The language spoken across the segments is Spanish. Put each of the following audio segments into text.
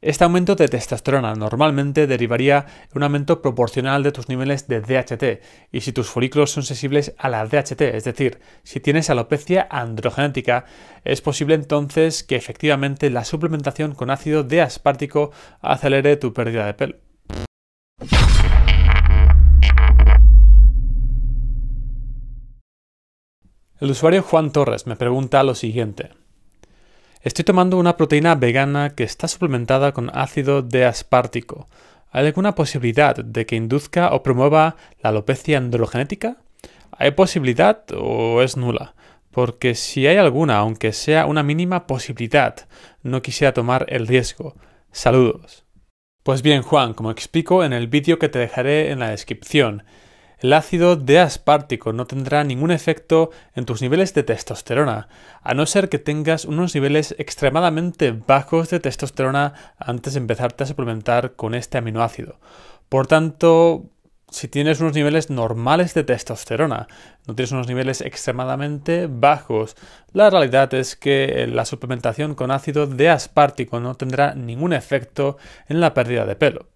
Este aumento de testosterona normalmente derivaría en un aumento proporcional de tus niveles de DHT y si tus folículos son sensibles a la DHT, es decir, si tienes alopecia androgenética, es posible entonces que efectivamente la suplementación con ácido de aspartico acelere tu pérdida de pelo. El usuario Juan Torres me pregunta lo siguiente. Estoy tomando una proteína vegana que está suplementada con ácido de aspartico ¿Hay alguna posibilidad de que induzca o promueva la alopecia androgenética? ¿Hay posibilidad o es nula? Porque si hay alguna, aunque sea una mínima posibilidad, no quisiera tomar el riesgo. Saludos. Pues bien, Juan, como explico en el vídeo que te dejaré en la descripción, el ácido de aspartico no tendrá ningún efecto en tus niveles de testosterona, a no ser que tengas unos niveles extremadamente bajos de testosterona antes de empezarte a suplementar con este aminoácido. Por tanto, si tienes unos niveles normales de testosterona, no tienes unos niveles extremadamente bajos, la realidad es que la suplementación con ácido de aspartico no tendrá ningún efecto en la pérdida de pelo.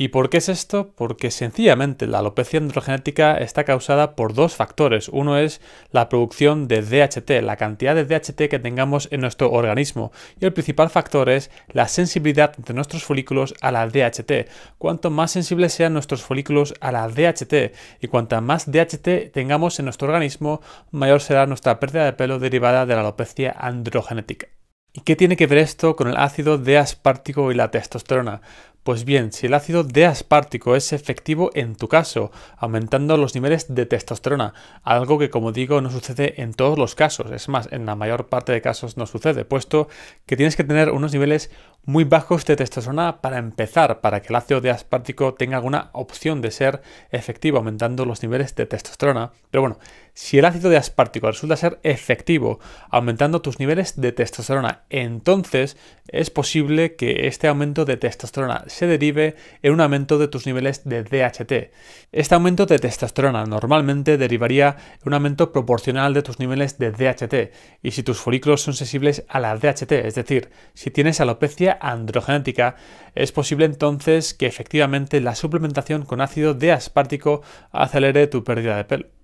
¿Y por qué es esto? Porque sencillamente la alopecia androgenética está causada por dos factores. Uno es la producción de DHT, la cantidad de DHT que tengamos en nuestro organismo. Y el principal factor es la sensibilidad de nuestros folículos a la DHT. Cuanto más sensibles sean nuestros folículos a la DHT y cuanta más DHT tengamos en nuestro organismo, mayor será nuestra pérdida de pelo derivada de la alopecia androgenética. ¿Y qué tiene que ver esto con el ácido de aspartico y la testosterona? Pues bien, si el ácido de aspartico es efectivo en tu caso, aumentando los niveles de testosterona, algo que como digo no sucede en todos los casos, es más, en la mayor parte de casos no sucede, puesto que tienes que tener unos niveles muy bajos de testosterona para empezar, para que el ácido de aspartico tenga alguna opción de ser efectivo, aumentando los niveles de testosterona. Pero bueno, si el ácido de aspartico resulta ser efectivo, aumentando tus niveles de testosterona, entonces es posible que este aumento de testosterona se derive en un aumento de tus niveles de DHT. Este aumento de testosterona normalmente derivaría en un aumento proporcional de tus niveles de DHT y si tus folículos son sensibles a la DHT, es decir, si tienes alopecia androgenética, es posible entonces que efectivamente la suplementación con ácido de aspartico acelere tu pérdida de pelo.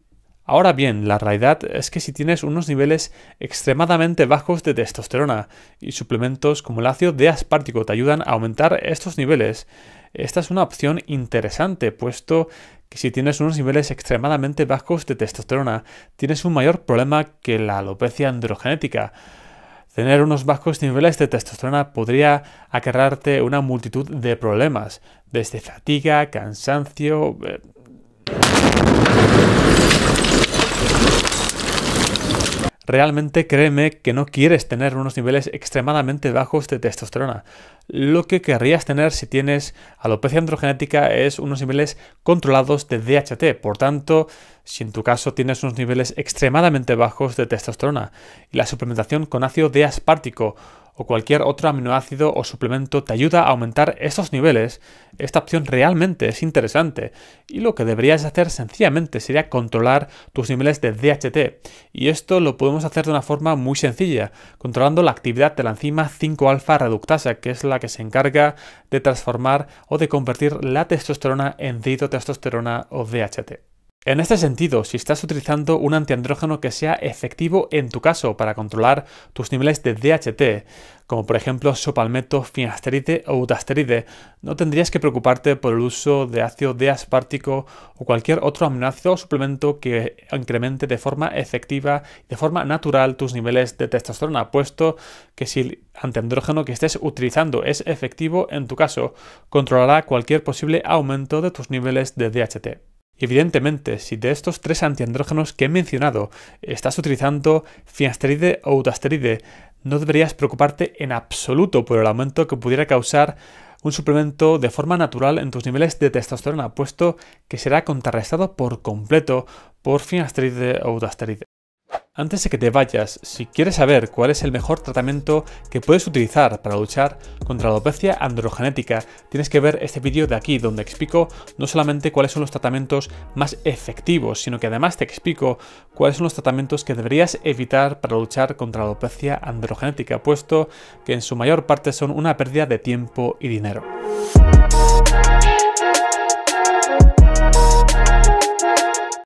Ahora bien, la realidad es que si tienes unos niveles extremadamente bajos de testosterona y suplementos como el ácido de aspartico te ayudan a aumentar estos niveles, esta es una opción interesante, puesto que si tienes unos niveles extremadamente bajos de testosterona, tienes un mayor problema que la alopecia androgenética. Tener unos bajos niveles de testosterona podría acarrarte una multitud de problemas, desde fatiga, cansancio, eh, Realmente créeme que no quieres tener unos niveles extremadamente bajos de testosterona. Lo que querrías tener si tienes alopecia androgenética es unos niveles controlados de DHT. Por tanto, si en tu caso tienes unos niveles extremadamente bajos de testosterona y la suplementación con ácido de aspartico o cualquier otro aminoácido o suplemento te ayuda a aumentar esos niveles, esta opción realmente es interesante y lo que deberías hacer sencillamente sería controlar tus niveles de DHT y esto lo podemos hacer de una forma muy sencilla, controlando la actividad de la enzima 5-alfa reductasa que es la que se encarga de transformar o de convertir la testosterona en testosterona o DHT. En este sentido, si estás utilizando un antiandrógeno que sea efectivo en tu caso para controlar tus niveles de DHT, como por ejemplo sopalmeto, finasteride o utasteride, no tendrías que preocuparte por el uso de ácido de o cualquier otro aminoácido o suplemento que incremente de forma efectiva y de forma natural tus niveles de testosterona, puesto que si el antiandrógeno que estés utilizando es efectivo en tu caso, controlará cualquier posible aumento de tus niveles de DHT. Evidentemente, si de estos tres antiandrógenos que he mencionado estás utilizando finasteride o utasteride, no deberías preocuparte en absoluto por el aumento que pudiera causar un suplemento de forma natural en tus niveles de testosterona, puesto que será contrarrestado por completo por finasteride o utasteride. Antes de que te vayas, si quieres saber cuál es el mejor tratamiento que puedes utilizar para luchar contra la alopecia androgenética, tienes que ver este vídeo de aquí donde explico no solamente cuáles son los tratamientos más efectivos, sino que además te explico cuáles son los tratamientos que deberías evitar para luchar contra la alopecia androgenética, puesto que en su mayor parte son una pérdida de tiempo y dinero.